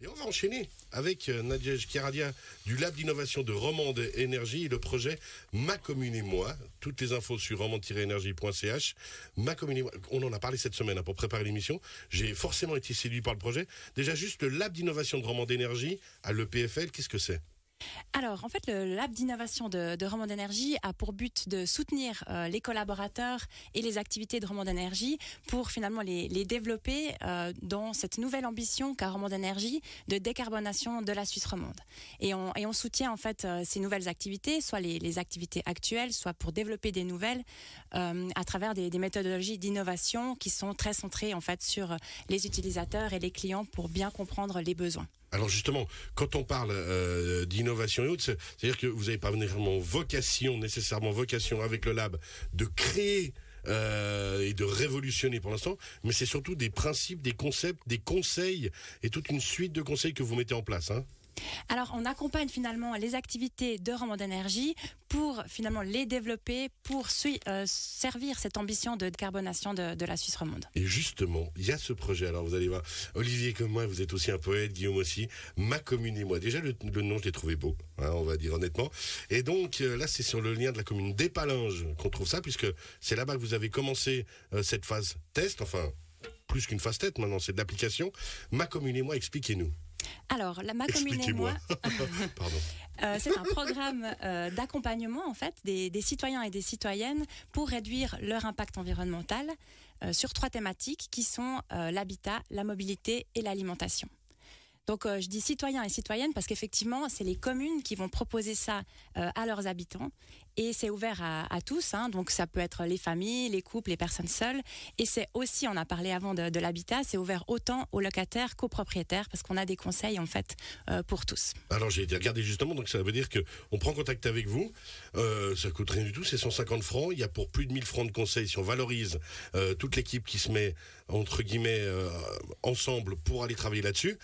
Et on va enchaîner avec euh, Nadège Kiradia du Lab d'innovation de Romande Énergie et le projet Ma Commune et moi. Toutes les infos sur romande-énergie.ch. Ma Commune et moi, on en a parlé cette semaine hein, pour préparer l'émission. J'ai forcément été séduit par le projet. Déjà, juste le Lab d'innovation de Romande Énergie à l'EPFL, qu'est-ce que c'est alors, en fait, le lab d'innovation de, de Romand a pour but de soutenir euh, les collaborateurs et les activités de Romand d'énergie pour finalement les, développer euh, dans cette nouvelle ambition qu'a Romand d'énergie de décarbonation de la Suisse romande. Et on, soutient en fait euh, ces nouvelles activités, soit les, activités actuelles, soit pour développer des nouvelles à travers des méthodologies d'innovation qui sont très centrées en fait sur les utilisateurs et les clients pour bien comprendre les besoins. Alors justement, quand on parle euh, d'innovation et autres, c'est-à-dire que vous n'avez pas vraiment vocation, nécessairement vocation avec le lab de créer euh, et de révolutionner pour l'instant, mais c'est surtout des principes, des concepts, des conseils et toute une suite de conseils que vous mettez en place. Hein. Alors, on accompagne finalement les activités de Roman d'énergie pour finalement les développer, pour euh, servir cette ambition de décarbonation de, la Suisse romande. Et justement, il y a ce projet. Alors, vous allez voir, Olivier comme moi, vous êtes aussi un poète, Guillaume aussi. Ma commune et moi. Déjà, le, nom, je l'ai trouvé beau, hein, on va dire honnêtement. Et donc, euh, là, c'est sur le lien de la commune d'Épalinges qu'on trouve ça, puisque c'est là-bas que vous avez commencé euh, cette phase test, enfin, plus qu'une phase test maintenant, c'est de l'application. Ma commune et moi, expliquez-nous. Alors, la Ma Commune et moi, euh, c'est un programme euh, d'accompagnement en fait des, citoyens et des citoyennes pour réduire leur impact environnemental euh, sur trois thématiques qui sont l'habitat, la mobilité et l'alimentation. Donc euh, je dis citoyens et citoyennes parce qu'effectivement, c'est les communes qui vont proposer ça euh, à leurs habitants et c'est ouvert à, tous. Hein. donc ça peut être les familles, les couples, les personnes seules. Et c'est aussi, on a parlé avant de, l'habitat, c'est ouvert autant aux locataires qu'aux propriétaires parce qu'on a des conseils en fait euh, pour tous. Alors j'ai regardé justement, donc ça veut dire que on prend contact avec vous. ça coûte rien du tout, c'est 150 francs. Il y a pour plus de 1000 francs de conseils si on valorise toute l'équipe qui se met entre guillemets ensemble pour aller travailler là-dessus.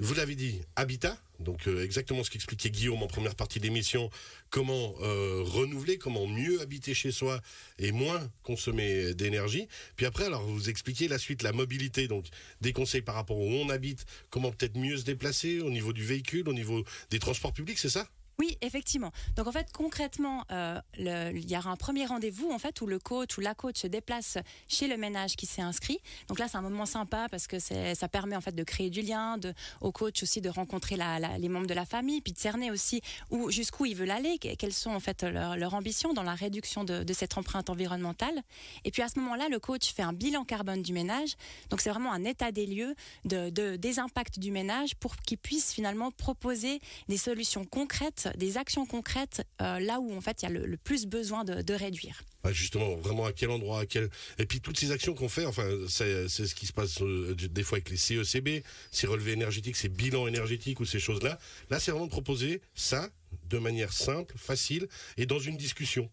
Vous l'avez dit, habitat. Donc euh, exactement ce qu'expliquait Guillaume en première partie d'émission, comment euh, renouveler, comment mieux habiter chez soi et moins consommer d'énergie. Puis après, alors vous expliquez la suite, la mobilité, donc des conseils par rapport où on habite, comment peut-être mieux se déplacer au niveau du véhicule, au niveau des transports publics, c'est ça oui, effectivement. Donc en fait, concrètement, euh, il y aura un premier rendez-vous en fait où le coach ou la coach se déplace chez le ménage qui s'est inscrit. Donc là, c'est un moment sympa parce que ça permet en fait de créer du lien, de, au coach aussi de rencontrer les membres de la famille, puis de cerner aussi où jusqu'où ils veulent aller, quelles sont en fait leurs ambitions dans la réduction de, cette empreinte environnementale. Et puis à ce moment-là, le coach fait un bilan carbone du ménage. Donc c'est vraiment un état des lieux de, des impacts du ménage pour qu'il puisse finalement proposer des solutions concrètes des actions concrètes euh, là où en fait il y a le, plus besoin de, réduire. Bah, justement, vraiment à quel endroit, à quel... et puis toutes ces actions qu'on fait, enfin c'est ce qui se passe euh, des fois avec les CECB, ces relevés énergétiques, ces bilans énergétiques ou ces choses-là. Là, c'est vraiment de proposer ça de manière simple, facile et dans une discussion.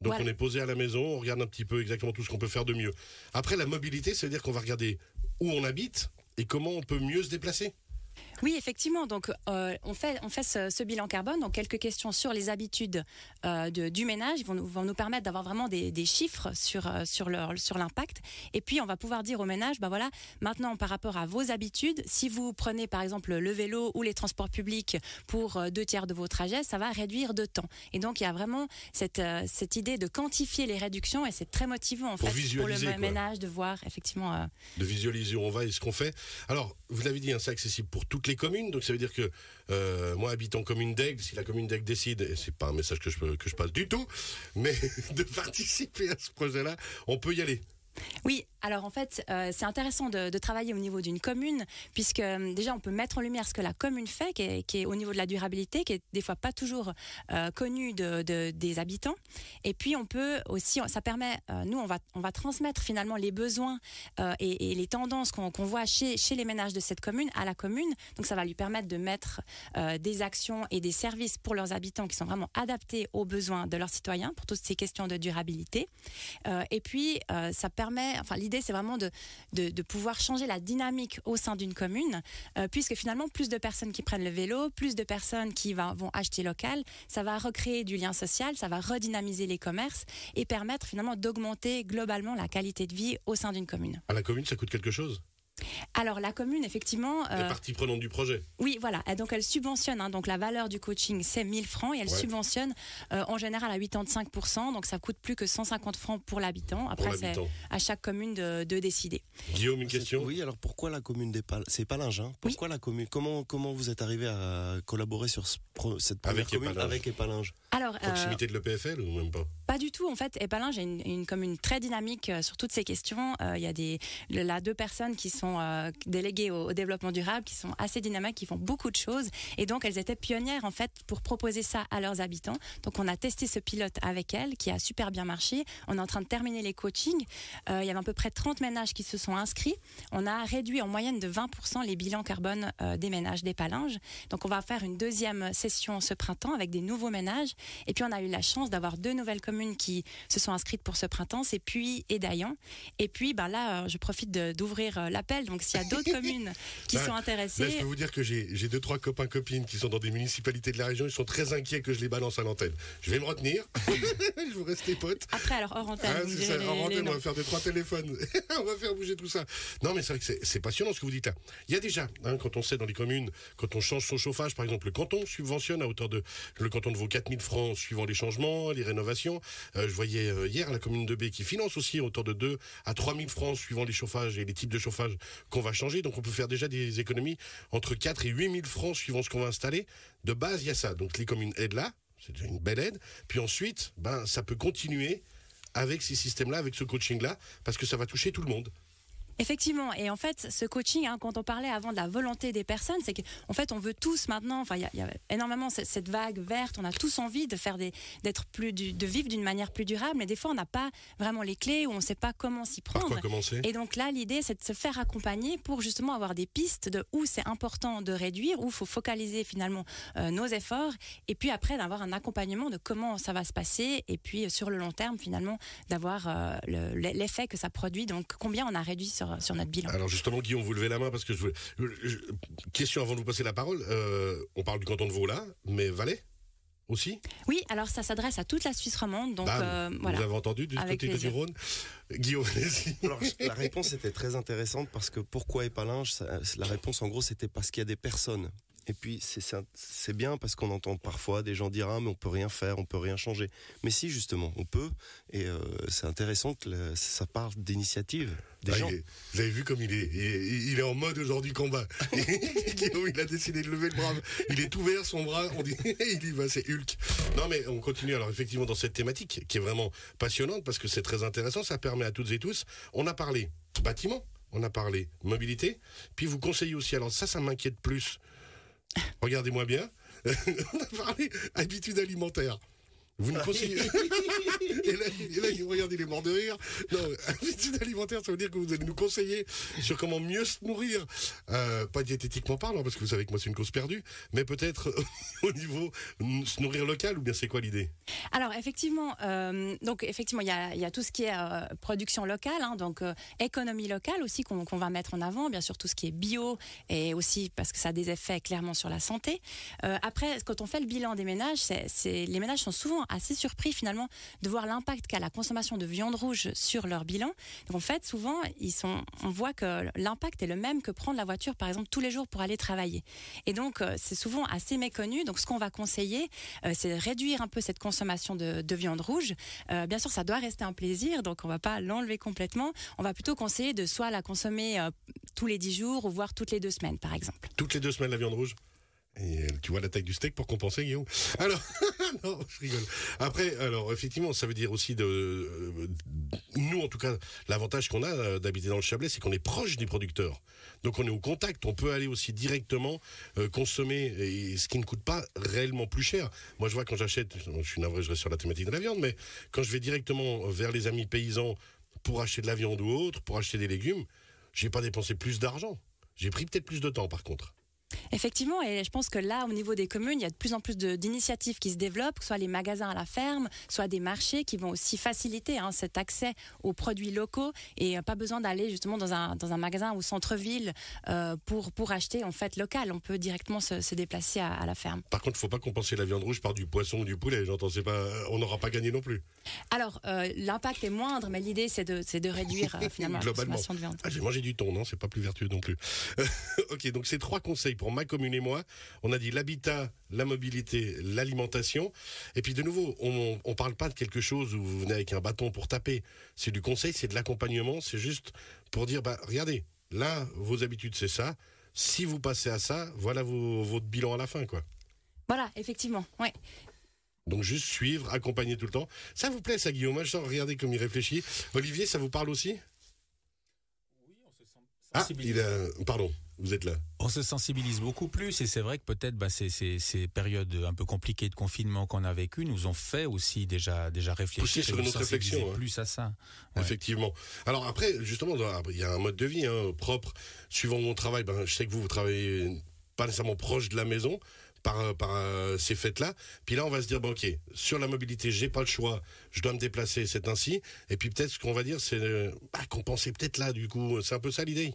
Donc on est posé à la maison, on regarde un petit peu exactement tout ce qu'on peut faire de mieux. Après la mobilité, c'est-à-dire qu'on va regarder où on habite et comment on peut mieux se déplacer. Oui, effectivement. Donc, euh, on fait, on fait ce, bilan carbone. Donc, quelques questions sur les habitudes euh, du ménage vont nous, vont nous permettre d'avoir vraiment des, chiffres sur, euh, sur, leur, sur l'impact. Et puis, on va pouvoir dire au ménage, ben voilà, maintenant, par rapport à vos habitudes, si vous prenez par exemple le vélo ou les transports publics pour deux tiers de vos trajets, ça va réduire de temps. Et donc, il y a vraiment cette, cette idée de quantifier les réductions et c'est très motivant pour fait le ménage de voir effectivement. De visualiser où on va et ce qu'on fait. Alors, vous l'avez dit, hein, c'est accessible pour toutes les commune communes, donc ça veut dire que euh, moi habitant commune d'Aigle, si la commune d'Aigle décide, et c'est pas un message que je, que je passe du tout, mais de participer à ce projet-là, on peut y aller. Oui, alors en fait, euh, c'est intéressant de, travailler au niveau d'une commune, puisque euh, déjà on peut mettre en lumière ce que la commune fait, qui est, au niveau de la durabilité, qui est des fois pas toujours euh, connue de, des habitants. Et puis on peut aussi, ça permet, nous on va, on va transmettre finalement les besoins et, les tendances qu'on voit chez, chez les ménages de cette commune à la commune. Donc ça va lui permettre de mettre des actions et des services pour leurs habitants qui sont vraiment adaptés aux besoins de leurs citoyens pour toutes ces questions de durabilité. et puis ça permet, enfin l'idée c'est vraiment de, pouvoir changer la dynamique au sein d'une commune, euh, puisque finalement, plus de personnes qui prennent le vélo, plus de personnes qui vont acheter local, ça va recréer du lien social, ça va redynamiser les commerces et permettre finalement d'augmenter globalement la qualité de vie au sein d'une commune. À la commune, ça coûte quelque chose alors la commune, effectivement... Euh, partie prenante du projet. Oui, voilà. Et donc elle subventionne, hein. donc la valeur du coaching, c'est 1000 francs, et elle subventionne euh, en général à 85%, donc ça coûte plus que 150 francs pour l'habitant. Après, c'est à chaque commune de, décider. Guillaume, une question Oui, alors pourquoi la commune des C'est hein Pourquoi la commune comment, comment vous êtes arrivé à collaborer sur ce cette première avec commune Alors, euh, Proximité de l'EPFL ou même pas pas du tout. En fait, et est une, une commune très dynamique euh, sur toutes ces questions. Euh, il y a des, là deux personnes qui sont euh, déléguées au, développement durable, qui sont assez dynamiques, qui font beaucoup de choses. Et donc, elles étaient pionnières, en fait, pour proposer ça à leurs habitants. Donc, on a testé ce pilote avec elles, qui a super bien marché. On est en train de terminer les coachings. il y avait à peu près 30 ménages qui se sont inscrits. On a réduit en moyenne de 20% les bilans carbone des ménages d'Epalinge. Donc, on va faire une deuxième session ce printemps avec des nouveaux ménages. Et puis, on a eu la chance d'avoir deux nouvelles communes qui se sont inscrites pour ce printemps, c'est Puy et Et puis ben là, euh, je profite d'ouvrir euh, l'appel. Donc s'il y a d'autres communes qui ben, sont intéressées. Ben, je peux vous dire que j'ai deux, trois copains, copines qui sont dans des municipalités de la région. Ils sont très inquiets que je les balance à l'antenne. Je vais me retenir. je vous reste potes. Après, alors hors antenne. Ah, antenne, on va faire deux, trois téléphones. on va faire bouger tout ça. Non, mais c'est vrai que c'est passionnant ce que vous dites là. Il y a déjà, hein, quand on sait dans les communes, quand on change son chauffage, par exemple, le canton subventionne à hauteur de, le canton de vos 4000 francs suivant les changements, les rénovations. Euh, je voyais euh, hier la commune de B qui finance aussi autour de 2 à 3 000 francs suivant les chauffages et les types de chauffage qu'on va changer. Donc on peut faire déjà des économies entre 4 et 8 000 francs suivant ce qu'on va installer. De base, il y a ça. Donc les communes aident là, c'est déjà une belle aide. Puis ensuite, ben, ça peut continuer avec ces systèmes-là, avec ce coaching-là, parce que ça va toucher tout le monde. Effectivement, et en fait, ce coaching, hein, quand on parlait avant de la volonté des personnes, c'est qu'en fait, on veut tous maintenant, enfin, il y, a énormément cette, vague verte, on a tous envie de faire des, d'être plus, de vivre d'une manière plus durable, mais des fois, on n'a pas vraiment les clés ou on ne sait pas comment s'y prendre. Par quoi commencer et donc là, l'idée, c'est de se faire accompagner pour justement avoir des pistes de où c'est important de réduire, où il faut focaliser finalement euh, nos efforts, et puis après, d'avoir un accompagnement de comment ça va se passer, et puis euh, sur le long terme, finalement, d'avoir euh, l'effet que ça produit, donc combien on a réduit sur sur, notre bilan. Alors justement, Guillaume, vous levez la main parce que je voulais... Question avant de vous passer la parole. Euh, on parle du canton de Vaud là, mais Valais aussi Oui, alors ça s'adresse à toute la Suisse romande. Donc, euh, voilà. Vous avez entendu du côté du Rhône Guillaume, alors, la réponse était très intéressante parce que pourquoi linge La réponse en gros c'était parce qu'il y a des personnes et puis c'est bien parce qu'on entend parfois des gens dire ah mais on peut rien faire, on peut rien changer. Mais si justement on peut et euh, c'est intéressant que ça parle d'initiative des ah, gens. vous avez vu comme il est, il est, en mode aujourd'hui combat. il a décidé de lever le bras, il est ouvert son bras, on dit il y va, c'est Hulk. Non mais on continue alors effectivement dans cette thématique qui est vraiment passionnante parce que c'est très intéressant, ça permet à toutes et tous. On a parlé bâtiment on a parlé mobilité. Puis vous conseillez aussi, alors ça, ça m'inquiète plus Regardez-moi bien. on a parlé habitudes alimentaires. Vous nous ah, conseillez. et, là, il regarde, il est mort de rire. Non, habitude alimentaire, ça veut dire que vous allez nous conseiller sur comment mieux se nourrir, euh, pas diététiquement parlant, parce que vous savez que moi c'est une cause perdue, mais peut-être euh, au niveau se nourrir local, ou bien c'est quoi l'idée Alors effectivement, euh, donc effectivement, il y a, tout ce qui est production locale, hein, donc économie locale aussi qu'on va mettre en avant, bien sûr tout ce qui est bio et aussi parce que ça a des effets clairement sur la santé. après, quand on fait le bilan des ménages, les ménages sont souvent assez surpris finalement de voir l'impact qu'a la consommation de viande rouge sur leur bilan. en fait, souvent, ils sont, on voit que l'impact est le même que prendre la voiture, par exemple, tous les jours pour aller travailler. Et donc, euh, c'est souvent assez méconnu. Donc, ce qu'on va conseiller, euh, c'est de réduire un peu cette consommation de, viande rouge. Euh, bien sûr, ça doit rester un plaisir, donc on ne va pas l'enlever complètement. On va plutôt conseiller de soit la consommer tous les 10 jours ou voire toutes les deux semaines, par exemple. Toutes les deux semaines, la viande rouge tu vois l'attaque du steak pour compenser, Guillaume. Alors, non, je rigole. Après, alors effectivement, ça veut dire aussi de, euh, nous en tout cas, l'avantage qu'on a euh, d'habiter dans le Chablais, c'est qu'on est proche des producteurs. Donc on est au contact, on peut aller aussi directement euh, consommer, et ce qui ne coûte pas réellement plus cher. Moi, je vois quand j'achète, je suis navré, je reste sur la thématique de la viande, mais quand je vais directement vers les amis paysans pour acheter de la viande ou autre, pour acheter des légumes, j'ai pas dépensé plus d'argent. J'ai pris peut-être plus de temps, par contre. Effectivement, et je pense que là, au niveau des communes, il y a de plus en plus d'initiatives qui se développent, soit les magasins à la ferme, soit des marchés qui vont aussi faciliter hein, cet accès aux produits locaux et euh, pas besoin d'aller justement dans un, magasin au centre-ville euh, pour, pour acheter en fait local. On peut directement se, déplacer à, la ferme. Par contre, il ne faut pas compenser la viande rouge par du poisson ou du poulet. J'entends, pas, on n'aura pas gagné non plus. Alors, euh, l'impact est moindre, mais l'idée c'est de, réduire finalement la consommation de viande. Ah, j'ai mangé du thon, non C'est pas plus vertueux non plus. ok, donc c'est trois conseils pour commune et moi. On a dit l'habitat, la mobilité, l'alimentation. Et puis de nouveau, on ne parle pas de quelque chose où vous venez avec un bâton pour taper. C'est du conseil, c'est de l'accompagnement, c'est juste pour dire, bah, regardez, là, vos habitudes, c'est ça. Si vous passez à ça, voilà votre bilan à la fin, quoi. Voilà, effectivement, ouais. Donc juste suivre, accompagner tout le temps. Ça vous plaît, ça, Guillaume Je regardez comme il réfléchit. Olivier, ça vous parle aussi ah, il pardon vous êtes là. On se sensibilise beaucoup plus et c'est vrai que peut-être bah, ces, périodes un peu compliquées de confinement qu'on a vécues nous ont fait aussi déjà déjà réfléchir hein. plus à ça. Effectivement. Alors après justement il y a un mode de vie hein, propre suivant mon travail. Ben, je sais que vous vous travaillez pas nécessairement proche de la maison par, euh, ces fêtes-là. Puis là, on va se dire, bon, ok, sur la mobilité, j'ai pas le choix, je dois me déplacer, c'est ainsi. Et puis peut-être ce qu'on va dire, c'est euh, bah, qu'on pensait compenser peut-être là, du coup, c'est un peu ça l'idée.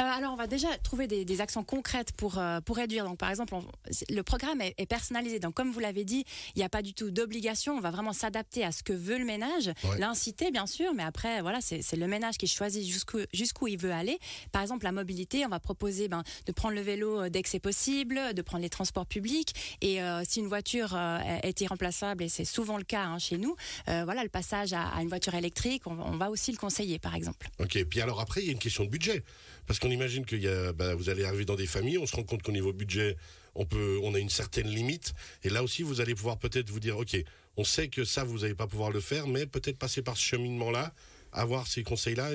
Euh, alors, on va déjà trouver des, actions concrètes pour, euh, pour réduire. Donc, par exemple, le programme est, personnalisé. Donc, comme vous l'avez dit, il n'y a pas du tout d'obligation. On va vraiment s'adapter à ce que veut le ménage, l'inciter, bien sûr. Mais après, voilà, c'est le ménage qui choisit jusqu'où jusqu'où il veut aller. Par exemple, la mobilité, on va proposer ben, de prendre le vélo euh, dès que c'est possible, de prendre les transports publics. Et si une voiture est irremplaçable, et c'est souvent le cas hein, chez nous, voilà, le passage à, une voiture électrique, on, va aussi le conseiller, par exemple. Ok. puis alors après, il y a une question de budget. Parce qu'on imagine qu'il y a, bah, vous allez arriver dans des familles, on se rend compte qu'au niveau budget, on peut, on a une certaine limite. Et là aussi, vous allez pouvoir peut-être vous dire, ok, on sait que ça, vous n'allez pas pouvoir le faire, mais peut-être passer par ce cheminement-là, avoir ces conseils-là.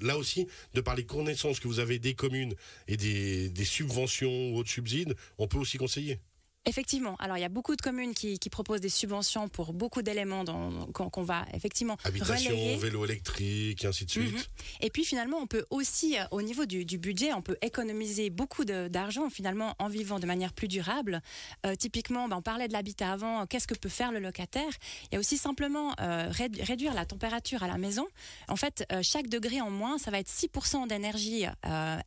Là aussi, de par les connaissances que vous avez des communes et des, des subventions ou autres subsides, on peut aussi conseiller. Effectivement. Alors, il y a beaucoup de communes qui, proposent des subventions pour beaucoup d'éléments qu'on va effectivement Habitation, vélo électrique, ainsi de suite. Mhm. Et puis, finalement, on peut aussi, euh, au niveau du, budget, on peut économiser beaucoup d'argent, finalement, en vivant de manière plus durable. Euh, typiquement, ben, on parlait de l'habitat avant. Qu'est-ce que peut faire le locataire Il y a aussi simplement euh, réduire la température à la maison. En fait, chaque degré en moins, ça va être 6% d'énergie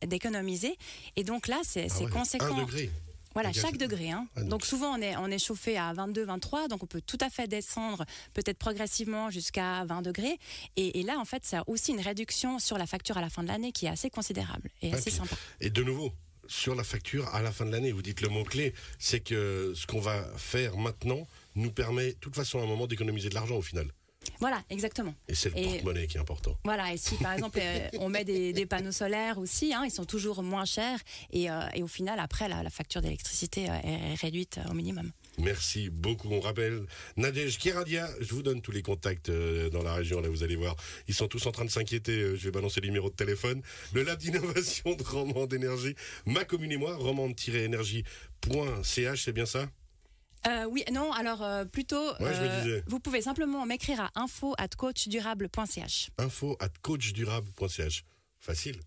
d'économiser. Et donc là, c'est ah conséquent. Un degré voilà, chaque degré. Hein. Ah, donc. souvent on est, on est chauffé à 22, 23, donc on peut tout à fait descendre peut-être progressivement jusqu'à 20 degrés. Et, là, en fait, c'est aussi une réduction sur la facture à la fin de l'année qui est assez considérable et assez sympa. Et de nouveau, sur la facture à la fin de l'année. Vous dites le mot-clé, c'est que ce qu'on va faire maintenant nous permet, de toute façon, à un moment d'économiser de l'argent au final. Voilà, exactement. Et c'est le porte-monnaie qui est important. Voilà, et si par exemple euh, on met des, panneaux solaires aussi, hein, ils sont toujours moins chers et, euh, au final après la, facture d'électricité euh, est réduite au minimum. Merci beaucoup. On rappelle Nadège Kiradia. Je vous donne tous les contacts dans la région. Là, vous allez voir. Ils sont tous en train de s'inquiéter. Je vais balancer les numéros de téléphone. Le lab d'innovation de Romand d'énergie. Ma commune et moi, romand-énergie.ch, c'est bien ça? Euh, oui, non, alors euh, plutôt, euh, vous pouvez simplement m'écrire à info at Info at Facile.